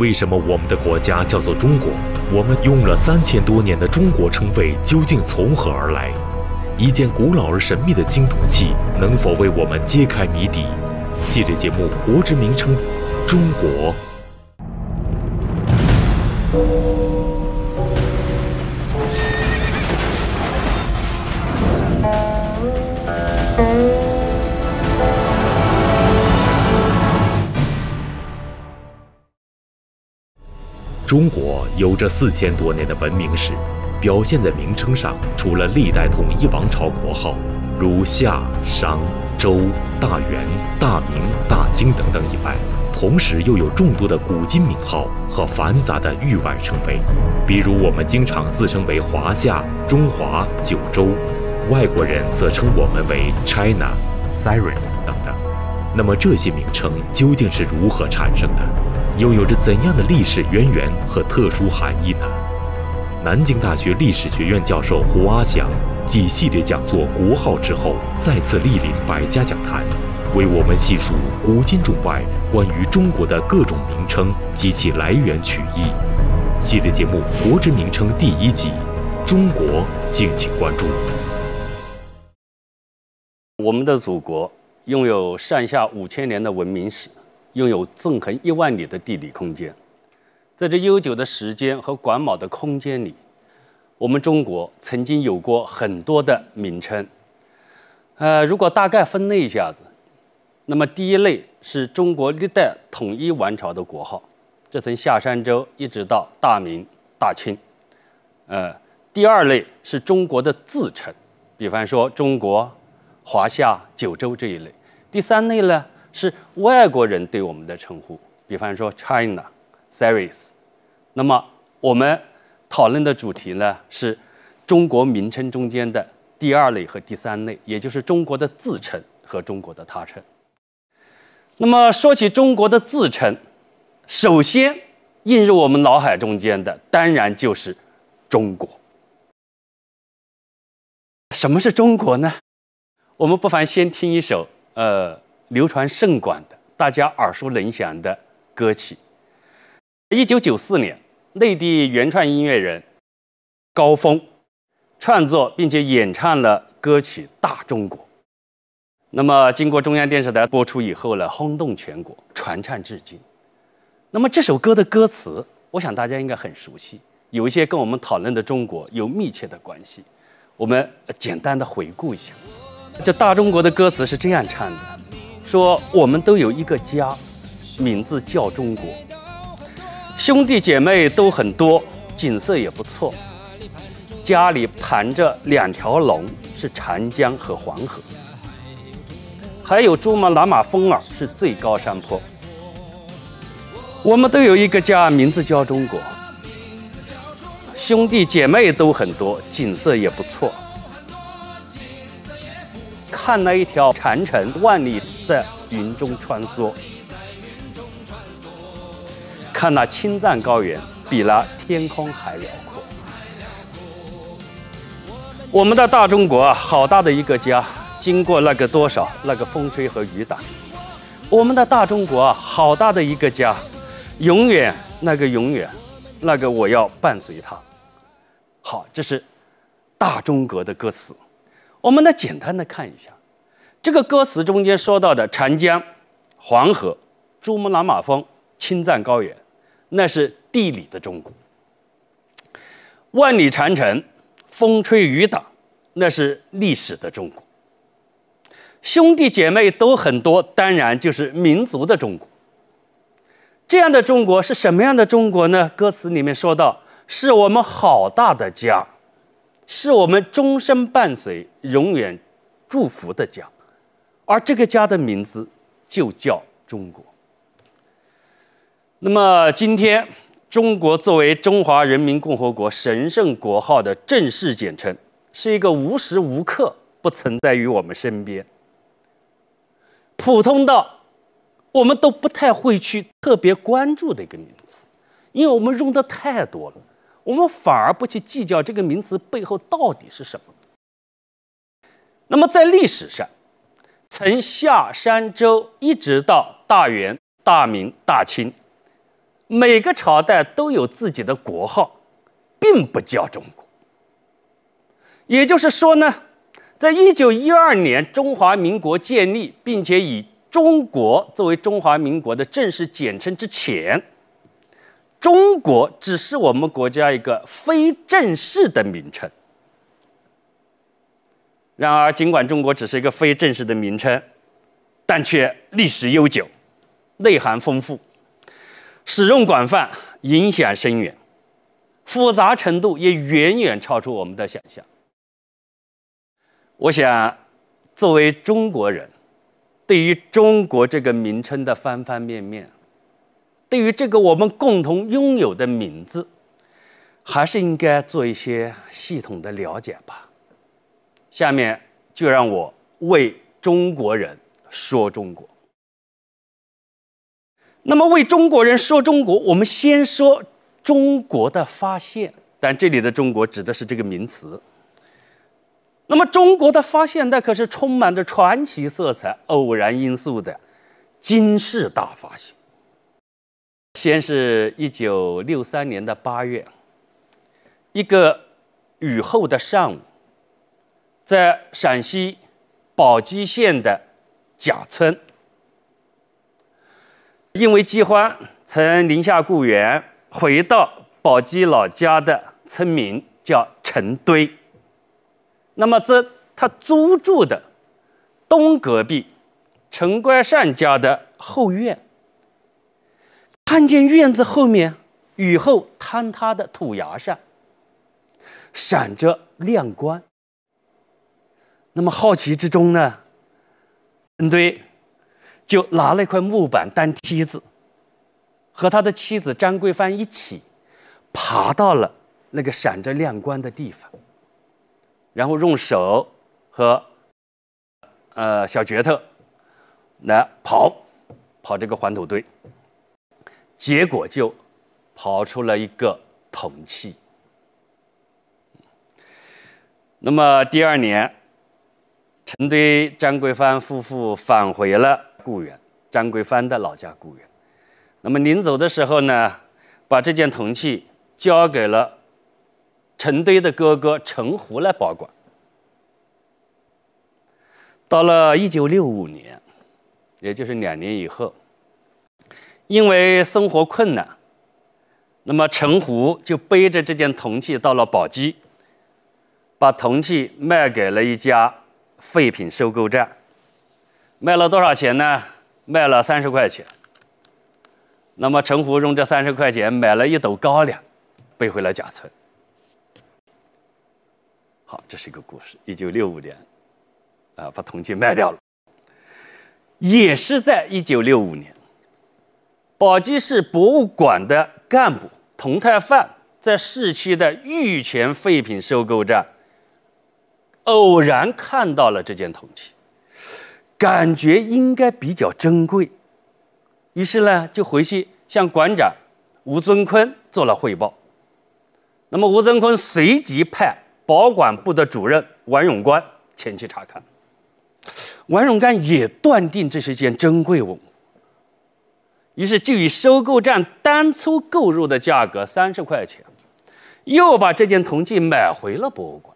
为什么我们的国家叫做中国？我们用了三千多年的“中国”称谓究竟从何而来？一件古老而神秘的青铜器能否为我们揭开谜底？系列节目《国之名称》，中国。中国有着四千多年的文明史，表现在名称上，除了历代统一王朝国号，如夏、商、周、大元、大明、大清等等以外，同时又有众多的古今名号和繁杂的域外称谓，比如我们经常自称为华夏、中华、九州，外国人则称我们为 China、s i r e n s 等等。那么这些名称究竟是如何产生的？又有着怎样的历史渊源和特殊含义呢？南京大学历史学院教授胡阿祥继系列讲座《国号》之后，再次莅临百家讲坛，为我们细数古今中外关于中国的各种名称及其来源取义。系列节目《国之名称》第一集《中国》，敬请关注。我们的祖国拥有上下五千年的文明史。拥有纵横一万里的地理空间，在这悠久的时间和广袤的空间里，我们中国曾经有过很多的名称。呃，如果大概分类一下子，那么第一类是中国历代统一王朝的国号，这从夏商周一直到大明、大清。呃，第二类是中国的自称，比方说中国、华夏、九州这一类。第三类呢？是外国人对我们的称呼，比方说 China, series。那么我们讨论的主题呢，是中国名称中间的第二类和第三类，也就是中国的自称和中国的他称。那么说起中国的自称，首先映入我们脑海中间的，当然就是中国。什么是中国呢？我们不妨先听一首，呃。流传甚广的、大家耳熟能详的歌曲。一九九四年，内地原创音乐人高峰创作并且演唱了歌曲《大中国》。那么，经过中央电视台播出以后呢，轰动全国，传唱至今。那么，这首歌的歌词，我想大家应该很熟悉，有一些跟我们讨论的中国有密切的关系。我们简单的回顾一下，这《大中国》的歌词是这样唱的。说我们都有一个家，名字叫中国，兄弟姐妹都很多，景色也不错，家里盘着两条龙，是长江和黄河，还有珠穆朗玛峰儿是最高山坡。我们都有一个家，名字叫中国，兄弟姐妹都很多，景色也不错。看那一条长城，万里在云中穿梭；看那青藏高原，比那天空还辽阔。我们的大中国，好大的一个家，经过那个多少那个风吹和雨打。我们的大中国，好大的一个家，永远那个永远那个我要伴随他。好，这是《大中国》的歌词。我们来简单的看一下，这个歌词中间说到的长江、黄河、珠穆朗玛峰、青藏高原，那是地理的中国；万里长城，风吹雨打，那是历史的中国；兄弟姐妹都很多，当然就是民族的中国。这样的中国是什么样的中国呢？歌词里面说到，是我们好大的家。是我们终身伴随、永远祝福的家，而这个家的名字就叫中国。那么，今天中国作为中华人民共和国神圣国号的正式简称，是一个无时无刻不存在于我们身边、普通到我们都不太会去特别关注的一个名字，因为我们用的太多了。我们反而不去计较这个名词背后到底是什么。那么在历史上，从夏商周一直到大元、大明、大清，每个朝代都有自己的国号，并不叫中国。也就是说呢，在一九一二年中华民国建立，并且以中国作为中华民国的正式简称之前。中国只是我们国家一个非正式的名称。然而，尽管中国只是一个非正式的名称，但却历史悠久，内涵丰富，使用广泛，影响深远，复杂程度也远远超出我们的想象。我想，作为中国人，对于中国这个名称的方方面面，对于这个我们共同拥有的名字，还是应该做一些系统的了解吧。下面就让我为中国人说中国。那么为中国人说中国，我们先说中国的发现。但这里的中国指的是这个名词。那么中国的发现，那可是充满着传奇色彩、偶然因素的惊世大发现。先是一九六三年的八月，一个雨后的上午，在陕西宝鸡县的贾村，因为饥荒，从宁夏固原回到宝鸡老家的村民叫陈堆。那么，这他租住的东隔壁陈关善家的后院。看见院子后面雨后坍塌的土崖上闪着亮光，那么好奇之中呢，恩堆就拿了一块木板当梯子，和他的妻子张桂芳一起爬到了那个闪着亮光的地方，然后用手和呃小镢头来刨刨这个黄土堆。结果就跑出了一个铜器。那么第二年，陈堆、张桂芳夫妇返回了固原，张桂芳的老家固原。那么临走的时候呢，把这件铜器交给了陈堆的哥哥陈胡来保管。到了一九六五年，也就是两年以后。因为生活困难，那么陈湖就背着这件铜器到了宝鸡，把铜器卖给了一家废品收购站，卖了多少钱呢？卖了三十块钱。那么陈湖用这三十块钱买了一斗高粱，背回了贾村。好，这是一个故事。一九六五年，啊，把铜器卖掉了。也是在一九六五年。宝鸡市博物馆的干部童泰范在市区的玉泉废品收购站偶然看到了这件铜器，感觉应该比较珍贵，于是呢就回去向馆长吴尊坤做了汇报。那么吴尊坤随即派保管部的主任王永官前去查看，王永官也断定这是件珍贵文物。于是就以收购站当初购入的价格三十块钱，又把这件铜器买回了博物馆。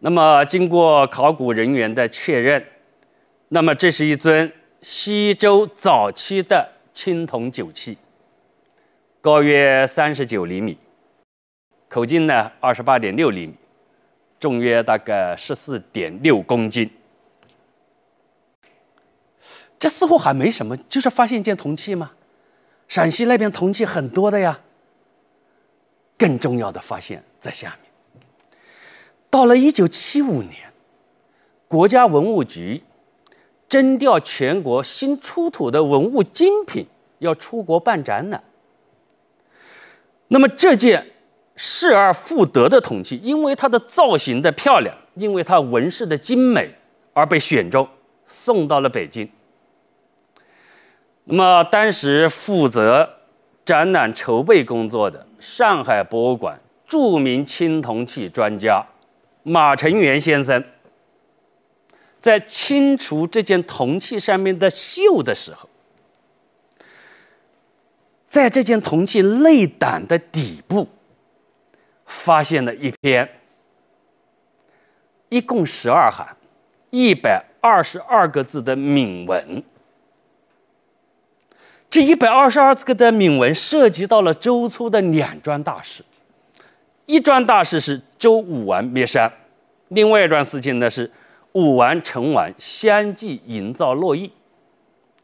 那么经过考古人员的确认，那么这是一尊西周早期的青铜酒器，高约三十九厘米，口径呢二十八点六厘米，重约大概十四点六公斤。这似乎还没什么，就是发现一件铜器吗？陕西那边铜器很多的呀。更重要的发现在下面。到了一九七五年，国家文物局征调全国新出土的文物精品要出国办展览。那么这件失而复得的铜器，因为它的造型的漂亮，因为它纹饰的精美，而被选中送到了北京。那么，当时负责展览筹备工作的上海博物馆著名青铜器专家马承源先生，在清除这件铜器上面的锈的时候，在这件铜器内胆的底部，发现了一篇，一共十二行，一百二十二个字的铭文。这一百二十二个的铭文涉及到了周初的两桩大事，一桩大事是周武王灭商，另外一桩事情呢是武王、成王相继营造洛邑，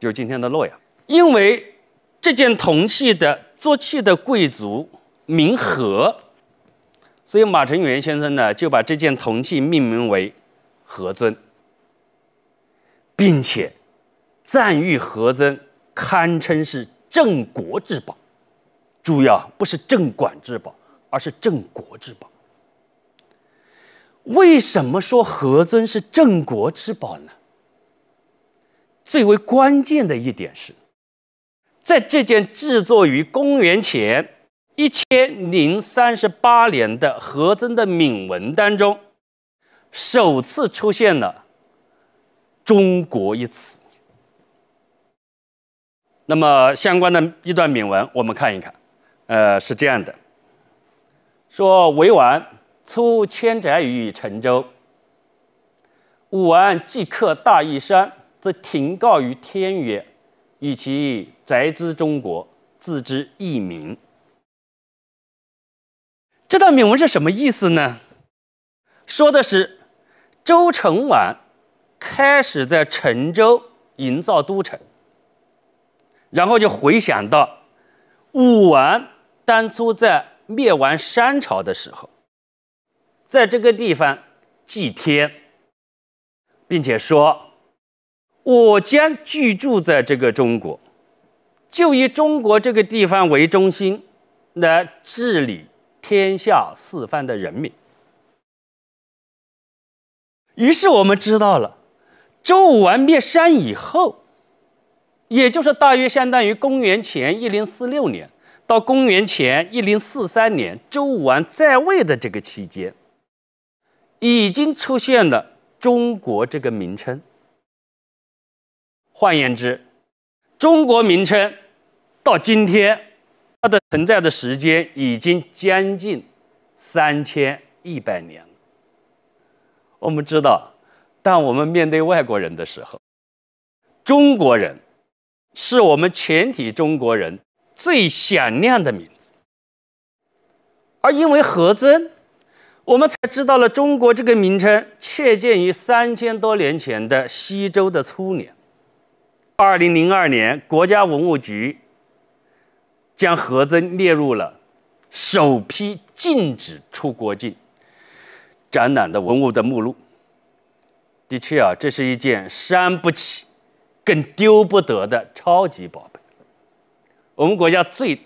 就是今天的洛阳。因为这件铜器的作器的贵族名何，所以马承元先生呢就把这件铜器命名为“何尊”，并且赞誉何尊。堪称是镇国之宝，注意啊，不是镇馆之宝，而是镇国之宝。为什么说何尊是镇国之宝呢？最为关键的一点是，在这件制作于公元前一千零三十八年的何尊的铭文当中，首次出现了“中国”一词。那么相关的一段铭文，我们看一看，呃，是这样的，说：魏王出迁宅于陈州，武王既克大邑山，则亭告于天曰：“以其宅之中国，自之异名。”这段铭文是什么意思呢？说的是周成王开始在陈州营造都城。然后就回想到，武王当初在灭亡商朝的时候，在这个地方祭天，并且说：“我将居住在这个中国，就以中国这个地方为中心，来治理天下四方的人民。”于是我们知道了，周武王灭商以后。也就是大约相当于公元前一零四六年到公元前一零四三年，周武王在位的这个期间，已经出现了“中国”这个名称。换言之，中国名称到今天，它的存在的时间已经将近三千一百年了。我们知道，当我们面对外国人的时候，中国人。是我们全体中国人最响亮的名字，而因为何尊，我们才知道了中国这个名称确建于三千多年前的西周的初年。二零零二年，国家文物局将何尊列入了首批禁止出国境展览的文物的目录。的确啊，这是一件伤不起。更丢不得的超级宝贝，我们国家最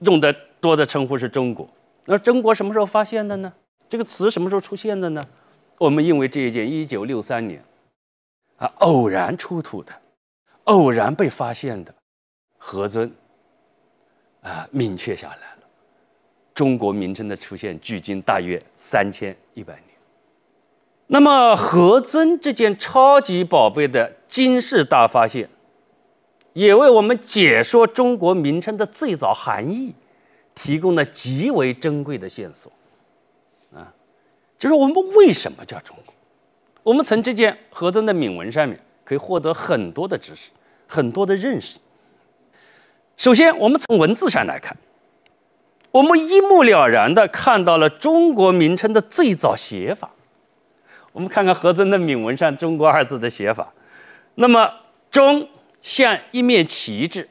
用的多的称呼是“中国”。那“中国”什么时候发现的呢？这个词什么时候出现的呢？我们因为这一件1963年啊偶然出土的、偶然被发现的何尊，啊明确下来了，中国名称的出现距今大约3100年。那么何尊这件超级宝贝的惊世大发现，也为我们解说中国名称的最早含义，提供了极为珍贵的线索。啊，就是我们为什么叫中国？我们从这件何尊的铭文上面可以获得很多的知识，很多的认识。首先，我们从文字上来看，我们一目了然的看到了中国名称的最早写法。我们看看何尊的铭文上“中国”二字的写法，那么“中”像一面旗帜，“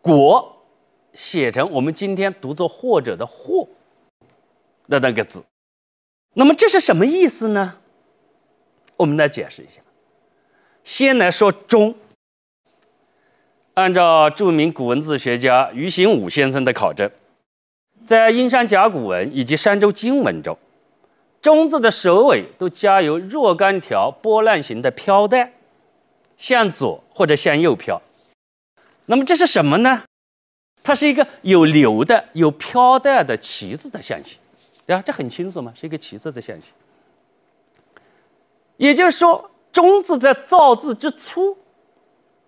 国”写成我们今天读作“或者”的“或”的那个字，那么这是什么意思呢？我们来解释一下。先来说“中”，按照著名古文字学家于行武先生的考证，在殷商甲骨文以及商周经文中。中字的首尾都加有若干条波浪形的飘带，向左或者向右飘。那么这是什么呢？它是一个有流的、有飘带的“旗”子的象形，对吧？这很清楚嘛，是一个“旗”子的象形。也就是说，中字在造字之初，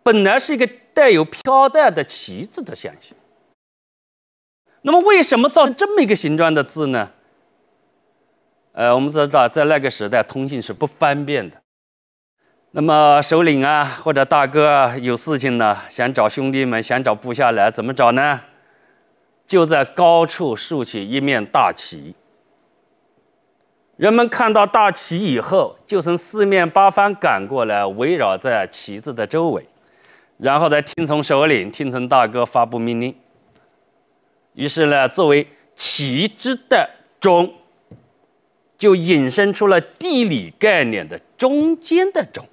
本来是一个带有飘带的“旗”子的象形。那么，为什么造成这么一个形状的字呢？呃，我们知道在那个时代通信是不方便的。那么首领啊，或者大哥有事情呢，想找兄弟们，想找部下来，怎么找呢？就在高处竖起一面大旗。人们看到大旗以后，就从四面八方赶过来，围绕在旗子的周围，然后再听从首领、听从大哥发布命令。于是呢，作为旗帜的中。就引申出了地理概念的中间的种，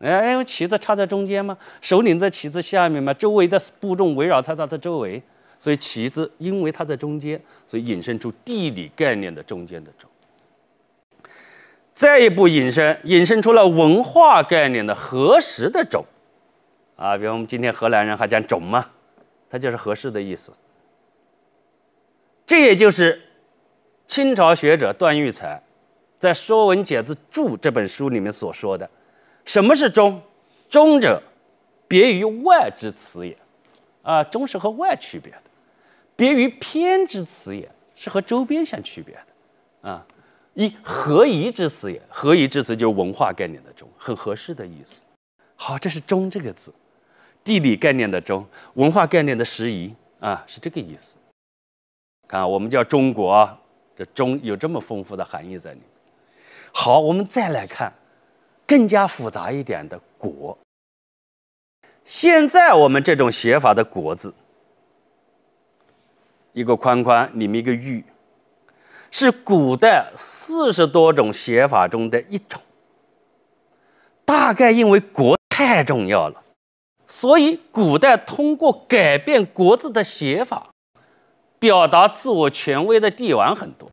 哎，因为旗子插在中间嘛，首领在旗子下面嘛，周围的部众围绕在他的周围，所以旗子因为它在中间，所以引申出地理概念的中间的种。再一步引申，引申出了文化概念的合时的种，啊，比如我们今天荷兰人还讲种嘛，它就是合适的意思。这也就是。清朝学者段玉裁在《说文解字注》这本书里面所说的：“什么是中？中者，别于外之词也。啊，中是和外区别的；别于偏之词也是和周边相区别的。啊，一合宜之词也。合宜之词就是文化概念的中，很合适的意思。好，这是中这个字，地理概念的中，文化概念的时宜。啊，是这个意思。看，我们叫中国。”中有这么丰富的含义在里面。好，我们再来看更加复杂一点的“国”。现在我们这种写法的“国”字，一个宽宽里面一个玉，是古代四十多种写法中的一种。大概因为“国”太重要了，所以古代通过改变“国”字的写法。表达自我权威的帝王很多，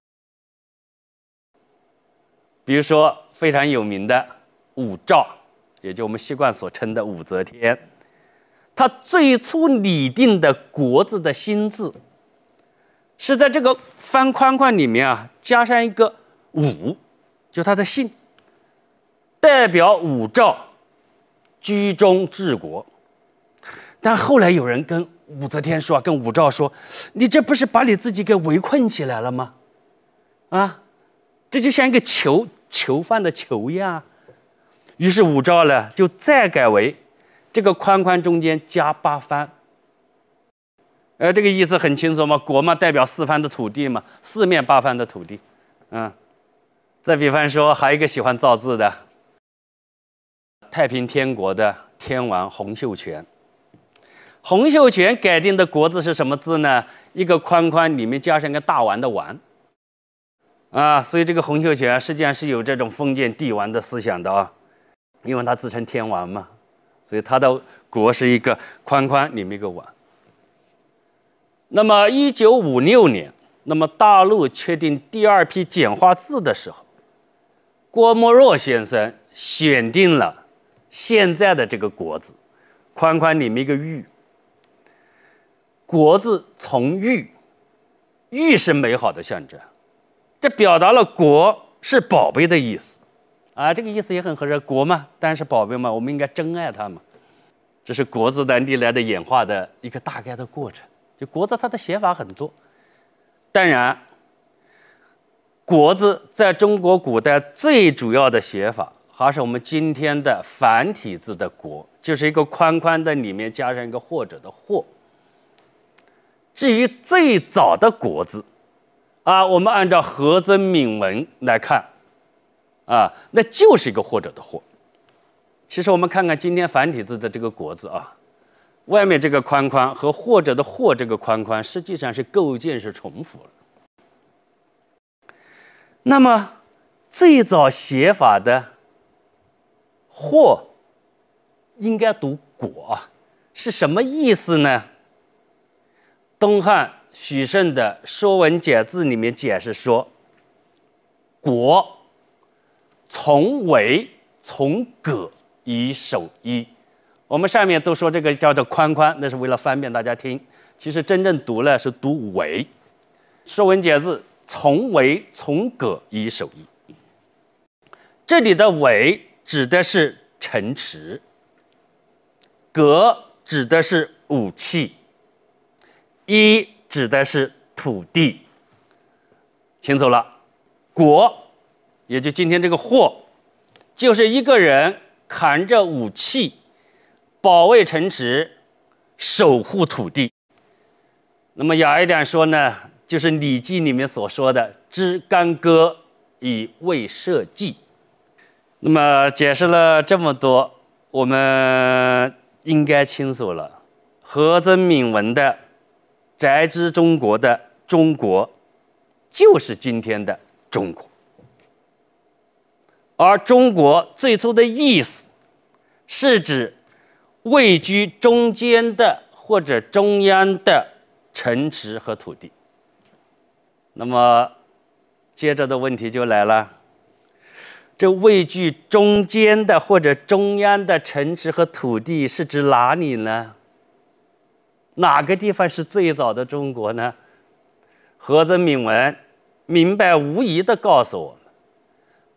比如说非常有名的武曌，也就我们习惯所称的武则天，她最初拟定的国字的新字，是在这个方框框里面啊加上一个武，就她的姓，代表武曌居中治国。但后来有人跟武则天说：“跟武曌说，你这不是把你自己给围困起来了吗？啊，这就像一个囚囚犯的囚一样。”于是武曌呢就再改为这个宽宽中间加八番。呃，这个意思很清楚嘛，国嘛代表四方的土地嘛，四面八方的土地。嗯，再比方说，还有一个喜欢造字的太平天国的天王洪秀全。洪秀全改定的“国”字是什么字呢？一个宽宽里面加上一个大王的“王”，啊，所以这个洪秀全实际上是有这种封建帝王的思想的啊，因为他自称天王嘛，所以他的“国”是一个宽宽里面一个“王”。那么，一九五六年，那么大陆确定第二批简化字的时候，郭沫若先生选定了现在的这个“国”字，宽宽里面一个“玉”。国字从玉，玉是美好的象征，这表达了国是宝贝的意思，啊，这个意思也很合适，国嘛，当然是宝贝嘛，我们应该珍爱它嘛。这是国字的历来的演化的一个大概的过程。就国字它的写法很多，当然，国字在中国古代最主要的写法还是我们今天的繁体字的国，就是一个宽宽的里面加上一个或者的或。至于最早的“国字，啊，我们按照何尊铭文来看，啊，那就是一个“或者”的“或”。其实我们看看今天繁体字的这个“国字啊，外面这个宽宽和“或者”的“或”这个宽宽，实际上是构件是重复了。那么，最早写法的“或”应该读“果”，是什么意思呢？东汉许慎的《说文解字》里面解释说：“国，从为从葛以守一。”我们上面都说这个叫做宽宽，那是为了方便大家听。其实真正读了是读为，《说文解字》“从为从葛以守一”，这里的为指的是城池，革指的是武器。一指的是土地，清楚了。国，也就今天这个“货，就是一个人扛着武器，保卫城池，守护土地。那么，雅一点说呢，就是《礼记》里面所说的“知干戈以卫社稷”。那么，解释了这么多，我们应该清楚了。何曾敏文的。宅之中国的中国，就是今天的中国。而中国最初的意思，是指位居中间的或者中央的城池和土地。那么，接着的问题就来了：这位居中间的或者中央的城池和土地是指哪里呢？哪个地方是最早的中国呢？何泽铭文明白无疑的告诉我们，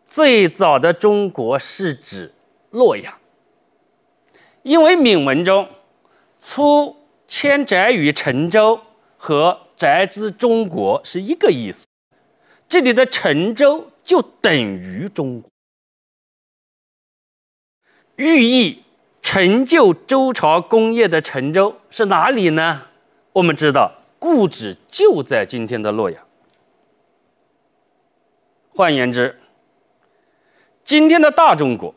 最早的中国是指洛阳，因为铭文中“初迁宅于成周”和“宅之中国”是一个意思，这里的成周就等于中国，寓意。成就周朝功业的成州是哪里呢？我们知道故址就在今天的洛阳。换言之，今天的大中国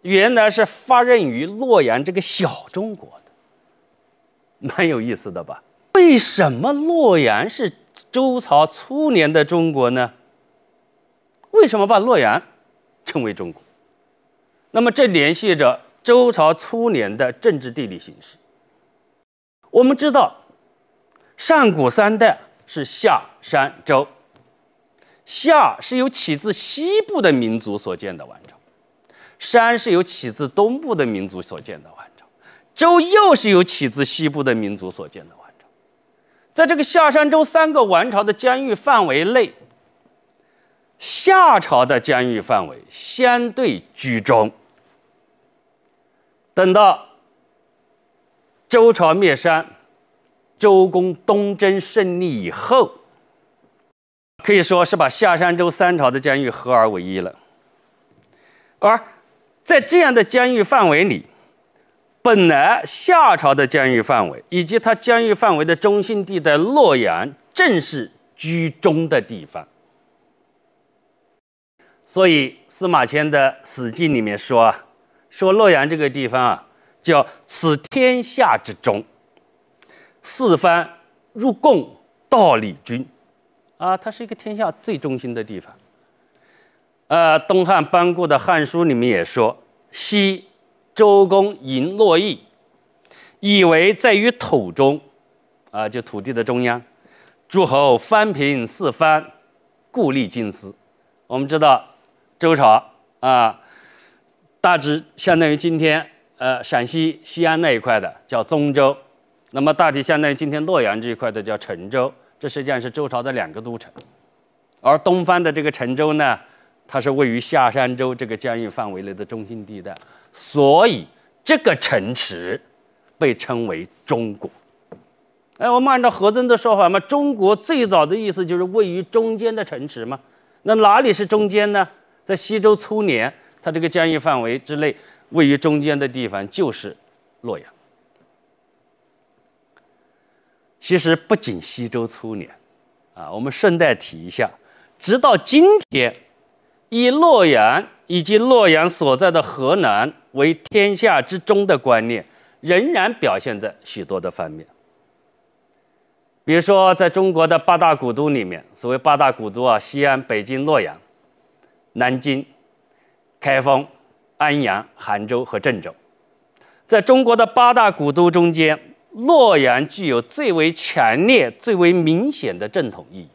原来是发轫于洛阳这个小中国的，蛮有意思的吧？为什么洛阳是周朝初年的中国呢？为什么把洛阳称为中国？那么这联系着。周朝初年的政治地理形势，我们知道，上古三代是夏、商、周。夏是由起自西部的民族所建的王朝，商是由起自东部的民族所建的王朝，周又是由起自西部的民族所建的王朝。在这个夏、商、周三个王朝的疆域范围内，夏朝的疆域范围相对居中。等到周朝灭商，周公东征胜利以后，可以说是把夏商周三朝的疆域合而为一了。而在这样的疆域范围里，本来夏朝的疆域范围以及它疆域范围的中心地带洛阳，正是居中的地方。所以司马迁的《史记》里面说啊。说洛阳这个地方啊，叫此天下之中，四方入贡，道里君，啊，它是一个天下最中心的地方。呃，东汉颁布的《汉书》里面也说：“昔周公迎洛邑，以为在于土中，啊，就土地的中央，诸侯藩平四方，故立京师。”我们知道周朝啊。大致相当于今天，呃，陕西西安那一块的叫宗州，那么大体相当于今天洛阳这一块的叫陈州，这实际上是周朝的两个都城。而东方的这个陈州呢，它是位于夏商周这个疆域范围内的中心地带，所以这个城池被称为中国。哎，我们按照何曾的说法嘛，中国最早的意思就是位于中间的城池嘛，那哪里是中间呢？在西周初年。它这个疆域范围之内，位于中间的地方就是洛阳。其实不仅西周初年，啊，我们顺带提一下，直到今天，以洛阳以及洛阳所在的河南为天下之中的观念，仍然表现在许多的方面。比如说，在中国的八大古都里面，所谓八大古都啊，西安、北京、洛阳、南京。开封、安阳、杭州和郑州，在中国的八大古都中间，洛阳具有最为强烈、最为明显的正统意义。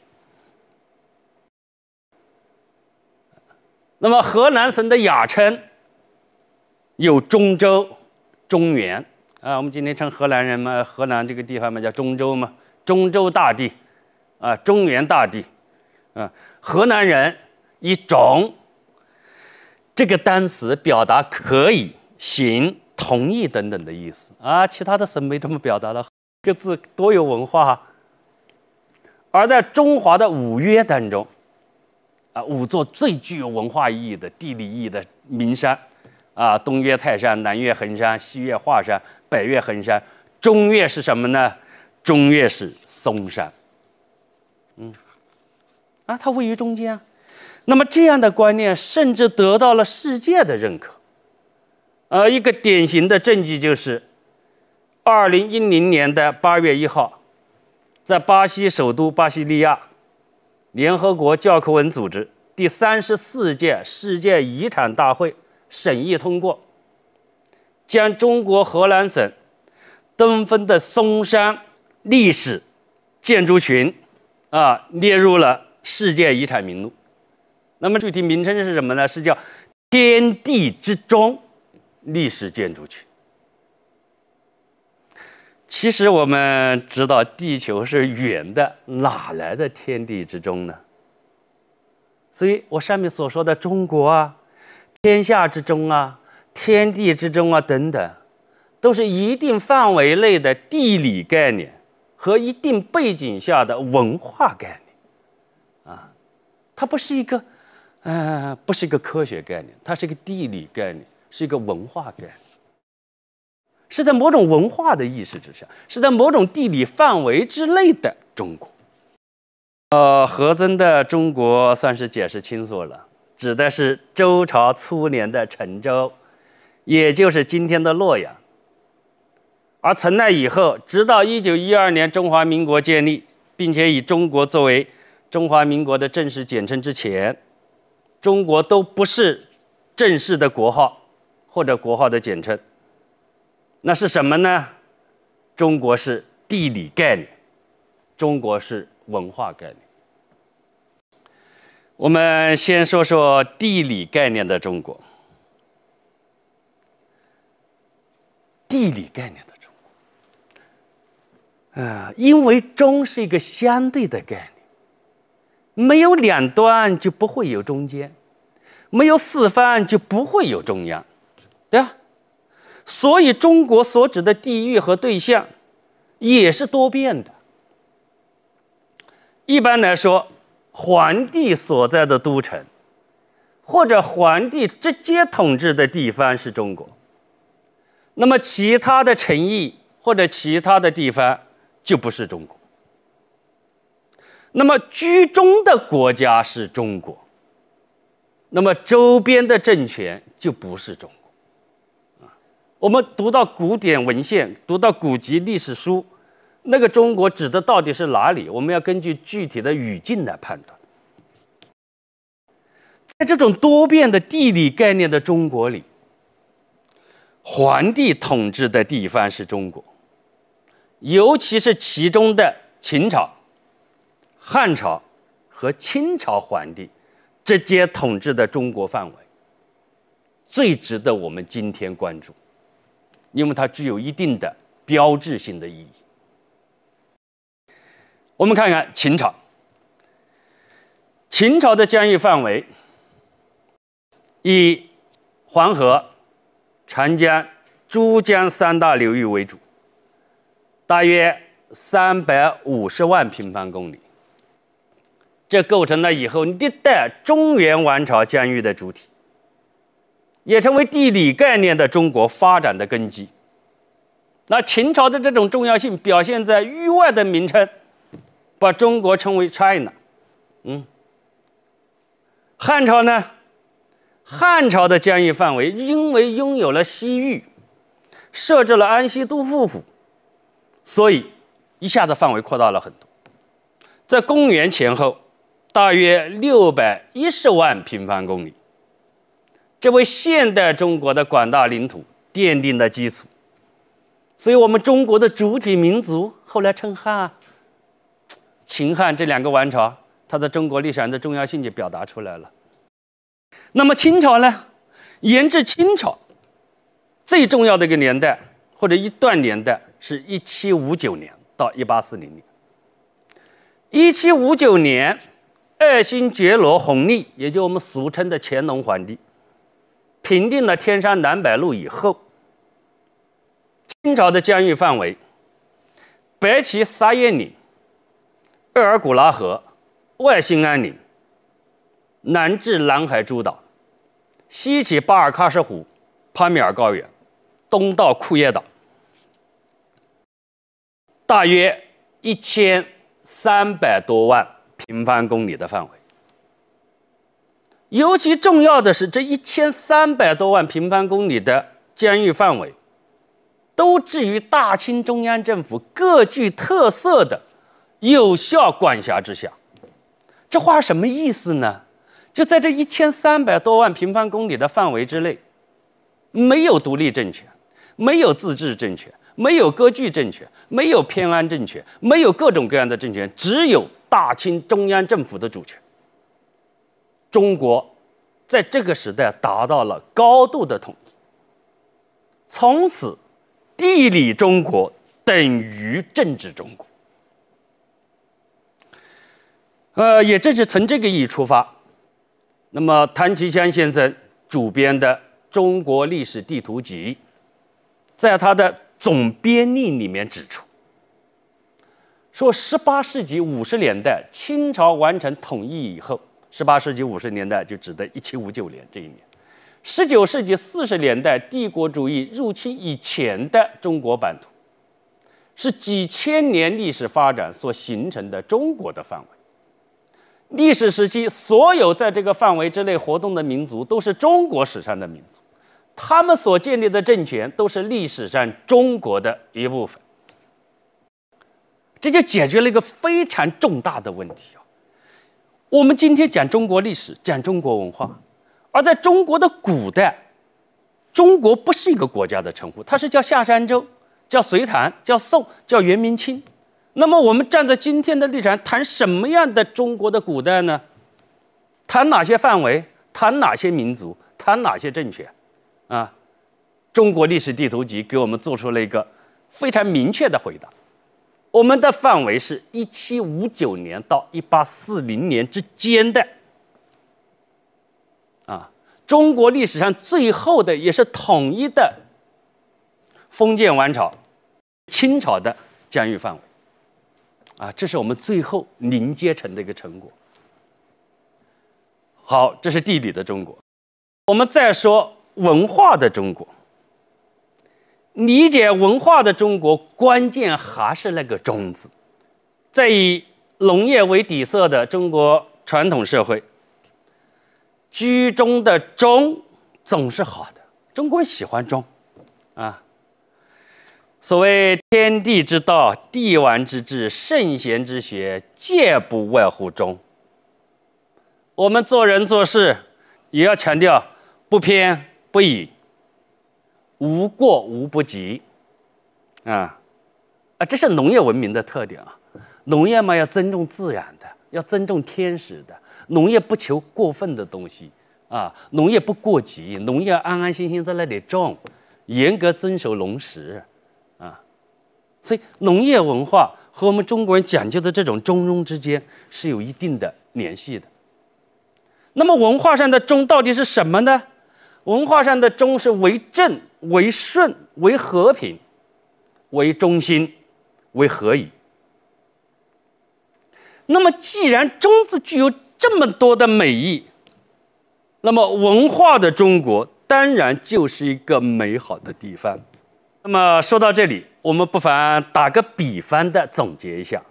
那么，河南省的雅称有中州、中原啊。我们今天称河南人嘛，河南这个地方嘛叫中州嘛，中州大地啊，中原大地啊，河南人一种。这个单词表达可以、行、同意等等的意思啊，其他的省没这么表达的，这个字多有文化。而在中华的五岳当中，啊，五座最具有文化意义的地理意义的名山，啊，东岳泰山，南岳衡山，西岳华山，北岳恒山，中岳是什么呢？中岳是嵩山。嗯，啊，它位于中间。啊。那么，这样的观念甚至得到了世界的认可。呃，一个典型的证据就是，二零一零年的八月一号，在巴西首都巴西利亚，联合国教科文组织第三十四届世界遗产大会审议通过，将中国河南省登封的嵩山历史建筑群，啊，列入了世界遗产名录。那么具体名称是什么呢？是叫“天地之中”历史建筑群。其实我们知道，地球是圆的，哪来的“天地之中”呢？所以我上面所说的“中国啊，天下之中啊，天地之中啊”等等，都是一定范围内的地理概念和一定背景下的文化概念啊，它不是一个。呃，不是一个科学概念，它是一个地理概念，是一个文化概念，是在某种文化的意识之下，是在某种地理范围之内的中国。呃，何曾的“中国”算是解释清楚了，指的是周朝初年的陈州，也就是今天的洛阳。而从那以后，直到1912年中华民国建立，并且以“中国”作为中华民国的正式简称之前。中国都不是正式的国号或者国号的简称，那是什么呢？中国是地理概念，中国是文化概念。我们先说说地理概念的中国，地理概念的中国，呃，因为中是一个相对的概念。没有两端就不会有中间，没有四方就不会有中央，对吧？所以中国所指的地域和对象也是多变的。一般来说，皇帝所在的都城或者皇帝直接统治的地方是中国，那么其他的城邑或者其他的地方就不是中国。那么居中的国家是中国，那么周边的政权就不是中国。啊，我们读到古典文献，读到古籍历史书，那个中国指的到底是哪里？我们要根据具体的语境来判断。在这种多变的地理概念的中国里，皇帝统治的地方是中国，尤其是其中的秦朝。汉朝和清朝皇帝直接统治的中国范围，最值得我们今天关注，因为它具有一定的标志性的意义。我们看看秦朝，秦朝的疆域范围以黄河、长江、珠江三大流域为主，大约三百五十万平方公里。这构成了以后历代中原王朝疆域的主体，也成为地理概念的中国发展的根基。那秦朝的这种重要性表现在域外的名称，把中国称为 China。嗯，汉朝呢？汉朝的疆域范围因为拥有了西域，设置了安西都护府，所以一下子范围扩大了很多。在公元前后。大约六百一十万平方公里，这为现代中国的广大领土奠定了基础。所以，我们中国的主体民族后来称汉、秦汉这两个王朝，它在中国历史上的重要性就表达出来了。那么，清朝呢？研至清朝最重要的一个年代或者一段年代是1759年到1840年。1759年。爱新觉罗弘历，也就我们俗称的乾隆皇帝，平定了天山南北路以后，清朝的疆域范围，北起沙彦岭、额尔古拉河、外兴安岭，南至南海诸岛，西起巴尔喀什湖、帕米尔高原，东到库页岛，大约一千三百多万。平方公里的范围，尤其重要的是，这一千三百多万平方公里的监狱范围，都置于大清中央政府各具特色的有效管辖之下。这话什么意思呢？就在这一千三百多万平方公里的范围之内，没有独立政权，没有自治政权，没有割据政权，没有偏安政权，没有各种各样的政权，只有。大清中央政府的主权，中国在这个时代达到了高度的统一。从此，地理中国等于政治中国。呃，也正是从这个意义出发，那么谭其骧先生主编的《中国历史地图集》在他的总编令里面指出。说十八世纪五十年代，清朝完成统一以后，十八世纪五十年代就指的1759年这一年。十九世纪四十年代帝国主义入侵以前的中国版图，是几千年历史发展所形成的中国的范围。历史时期所有在这个范围之内活动的民族都是中国史上的民族，他们所建立的政权都是历史上中国的一部分。这就解决了一个非常重大的问题啊！我们今天讲中国历史，讲中国文化，而在中国的古代，中国不是一个国家的称呼，它是叫夏商周、叫隋唐、叫宋、叫元明清。那么，我们站在今天的立场谈什么样的中国的古代呢？谈哪些范围？谈哪些民族？谈哪些政权？啊！《中国历史地图集》给我们做出了一个非常明确的回答。我们的范围是1759年到1840年之间的，啊，中国历史上最后的也是统一的封建王朝——清朝的疆域范围，啊，这是我们最后凝结成的一个成果。好，这是地理的中国，我们再说文化的中国。理解文化的中国，关键还是那个“中”字。在以农业为底色的中国传统社会，居中的“中”总是好的。中国人喜欢“中”，啊。所谓天地之道、帝王之治、圣贤之学，皆不外乎“中”。我们做人做事，也要强调不偏不倚。无过无不及，啊，啊，这是农业文明的特点啊。农业嘛，要尊重自然的，要尊重天时的。农业不求过分的东西，啊，农业不过急，农业安安心心在那里种，严格遵守农时，啊，所以农业文化和我们中国人讲究的这种中庸之间是有一定的联系的。那么文化上的中到底是什么呢？文化上的“中”是为正、为顺、为和平、为中心、为和以。那么，既然“中”字具有这么多的美意，那么文化的中国当然就是一个美好的地方。那么说到这里，我们不妨打个比方的总结一下：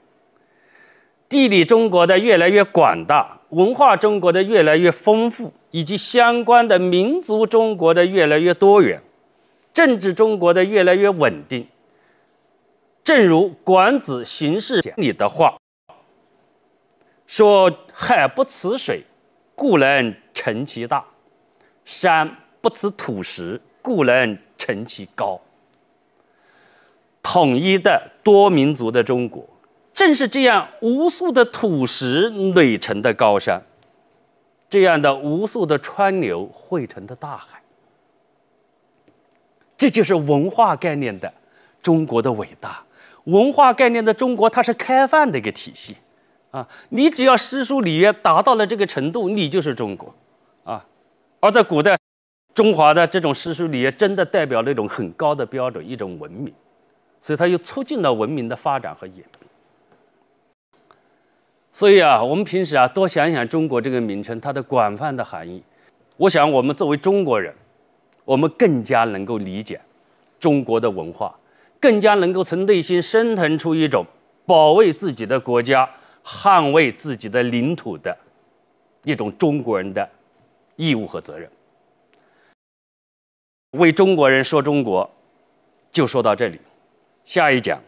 地理中国的越来越广大。文化中国的越来越丰富，以及相关的民族中国的越来越多元，政治中国的越来越稳定。正如《管子·形式里的话说：“海不辞水，故能成其大；山不辞土石，故能成其高。”统一的多民族的中国。正是这样，无数的土石垒成的高山，这样的无数的川流汇成的大海，这就是文化概念的中国的伟大。文化概念的中国，它是开放的一个体系，啊，你只要诗书礼乐达到了这个程度，你就是中国，啊。而在古代，中华的这种诗书礼乐真的代表那种很高的标准，一种文明，所以它又促进了文明的发展和演。所以啊，我们平时啊多想想中国这个名称它的广泛的含义，我想我们作为中国人，我们更加能够理解中国的文化，更加能够从内心升腾出一种保卫自己的国家、捍卫自己的领土的一种中国人的义务和责任。为中国人说中国，就说到这里，下一讲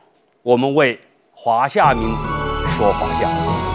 我们为华夏民族说华夏。